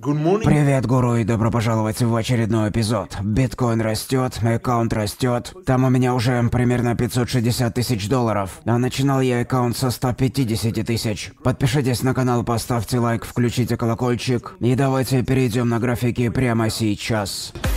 Привет, гуру, и добро пожаловать в очередной эпизод. Биткоин растет, аккаунт растет. Там у меня уже примерно 560 тысяч долларов. А начинал я аккаунт со 150 тысяч. Подпишитесь на канал, поставьте лайк, включите колокольчик. И давайте перейдем на графики прямо сейчас. Сейчас.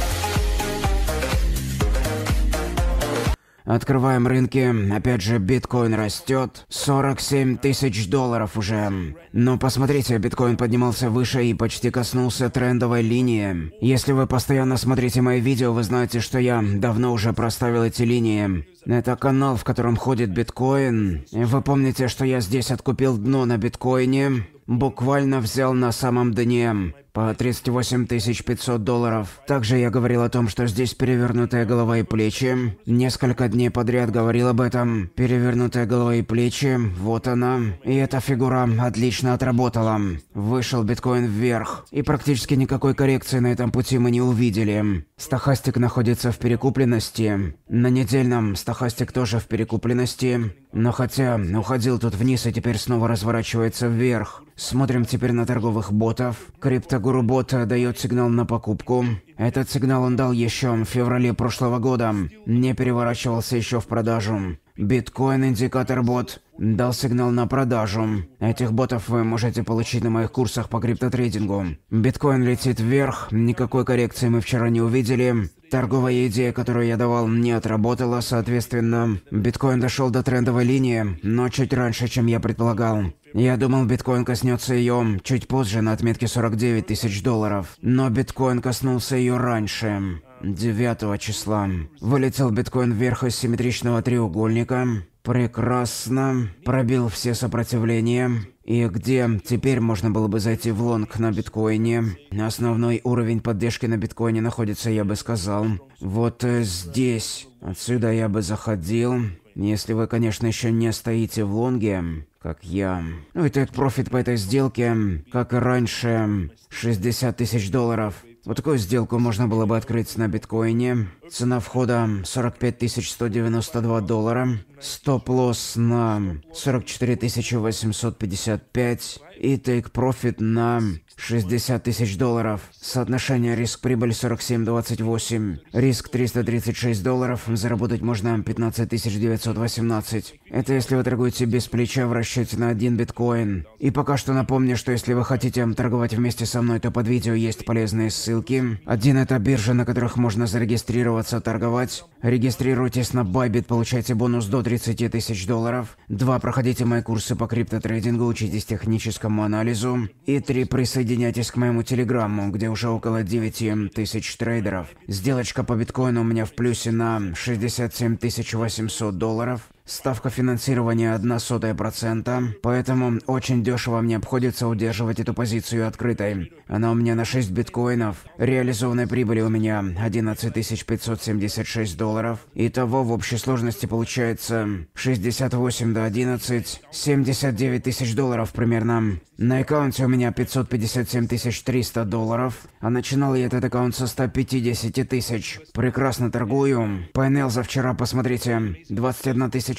Открываем рынки. Опять же, биткоин растет. 47 тысяч долларов уже. Но посмотрите, биткоин поднимался выше и почти коснулся трендовой линии. Если вы постоянно смотрите мои видео, вы знаете, что я давно уже проставил эти линии. Это канал, в котором ходит биткоин. Вы помните, что я здесь откупил дно на биткоине? Буквально взял на самом дне по 38 500 долларов. Также я говорил о том, что здесь перевернутая голова и плечи. Несколько дней подряд говорил об этом. Перевернутая голова и плечи, вот она. И эта фигура отлично отработала. Вышел биткоин вверх. И практически никакой коррекции на этом пути мы не увидели. Стохастик находится в перекупленности. На недельном стохастик тоже в перекупленности. Но хотя уходил тут вниз и теперь снова разворачивается вверх. Смотрим теперь на торговых ботов. Крипто Кагурубот дает сигнал на покупку. Этот сигнал он дал еще в феврале прошлого года. Не переворачивался еще в продажу. Биткоин индикатор бот дал сигнал на продажу. Этих ботов вы можете получить на моих курсах по криптотрейдингу. Биткоин летит вверх, никакой коррекции мы вчера не увидели. Торговая идея, которую я давал, не отработала, соответственно. Биткоин дошел до трендовой линии, но чуть раньше, чем я предполагал. Я думал, биткоин коснется ее чуть позже, на отметке 49 тысяч долларов. Но биткоин коснулся ее раньше, 9 числа. Вылетел биткоин вверх из симметричного треугольника. Прекрасно. Пробил все сопротивления. И где теперь можно было бы зайти в лонг на биткоине? Основной уровень поддержки на биткоине находится, я бы сказал, вот э, здесь. Отсюда я бы заходил. Если вы, конечно, еще не стоите в лонге, как я. Ну и так профит по этой сделке, как и раньше, 60 тысяч долларов. Вот такую сделку можно было бы открыть на биткоине. Цена входа 45 192 доллара. Стоп-лосс на 44 855 и тейк-профит на 60 тысяч долларов. Соотношение риск-прибыль 47-28. Риск 336 долларов, заработать можно 15 918. Это если вы торгуете без плеча в расчете на один биткоин. И пока что напомню, что если вы хотите торговать вместе со мной, то под видео есть полезные ссылки. Один это биржа, на которых можно зарегистрироваться регистрироваться, торговать. Регистрируйтесь на Bybit, получайте бонус до 30 тысяч долларов. Два Проходите мои курсы по криптотрейдингу, учитесь техническому анализу. И три Присоединяйтесь к моему телеграмму, где уже около 9 тысяч трейдеров. Сделочка по биткоину у меня в плюсе на 67 800 долларов. Ставка финансирования 0,01%, поэтому очень дешево мне обходится удерживать эту позицию открытой. Она у меня на 6 биткоинов. Реализованной прибыли у меня 11 576 долларов. Итого в общей сложности получается 68 до 11, 79 тысяч долларов примерно. На аккаунте у меня 557 300 долларов, а начинал я этот аккаунт со 150 тысяч. Прекрасно торгую. Пайнел за вчера, посмотрите, 21 тысяча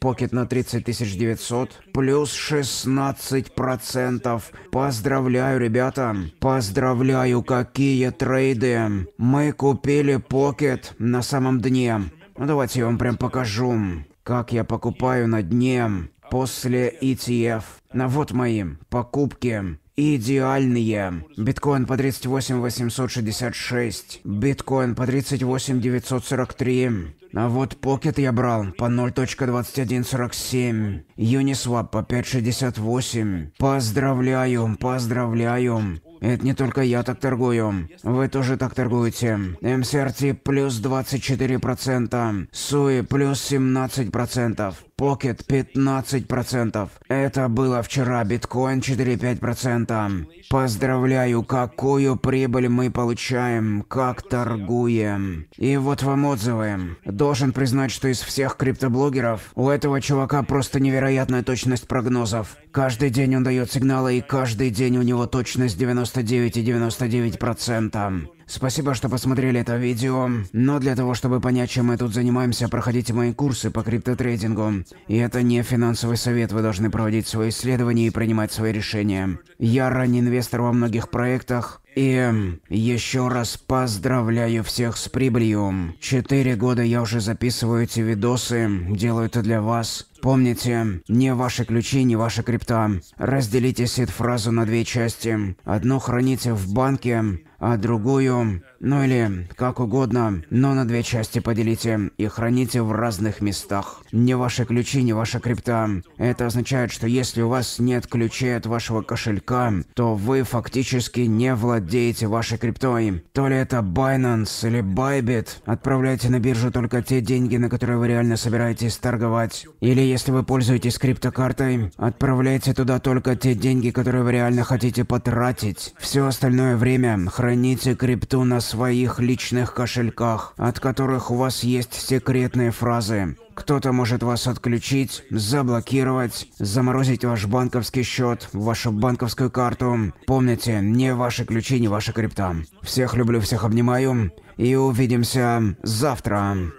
Покет на 30 900, плюс 16%. Поздравляю, ребята. Поздравляю, какие трейды. Мы купили Покет на самом дне. Ну, давайте я вам прям покажу, как я покупаю на дне после ETF. На вот мои покупки идеальные. Биткоин по 38 866, биткоин по 38 943. А вот Pocket я брал по 0.2147, Uniswap по 5.68. Поздравляю, поздравляю. Это не только я так торгую. Вы тоже так торгуете. МСРТ плюс 24%. Суи плюс 17%. Pocket 15%. Это было вчера, биткоин 4-5%. Поздравляю, какую прибыль мы получаем, как торгуем. И вот вам отзывы. Должен признать, что из всех криптоблогеров у этого чувака просто невероятная точность прогнозов. Каждый день он дает сигналы, и каждый день у него точность 99,99%. ,99%. Спасибо, что посмотрели это видео. Но для того, чтобы понять, чем мы тут занимаемся, проходите мои курсы по криптотрейдингу. И это не финансовый совет, вы должны проводить свои исследования и принимать свои решения. Я ранний инвестор во многих проектах, и еще раз поздравляю всех с прибылью. Четыре года я уже записываю эти видосы, делаю это для вас. Помните, не ваши ключи, не ваша крипта. Разделите сид-фразу на две части. Одну храните в банке, а другую, ну или как угодно, но на две части поделите и храните в разных местах. Не ваши ключи, не ваша крипта. Это означает, что если у вас нет ключей от вашего кошелька, то вы фактически не владеете вашей криптой. То ли это Binance или Bybit. Отправляйте на биржу только те деньги, на которые вы реально собираетесь торговать. Или если вы пользуетесь криптокартой, отправляйте туда только те деньги, которые вы реально хотите потратить. Все остальное время храните крипту на своих личных кошельках, от которых у вас есть секретные фразы. Кто-то может вас отключить, заблокировать, заморозить ваш банковский счет, вашу банковскую карту. Помните, не ваши ключи, не ваша крипта. Всех люблю, всех обнимаю. И увидимся завтра.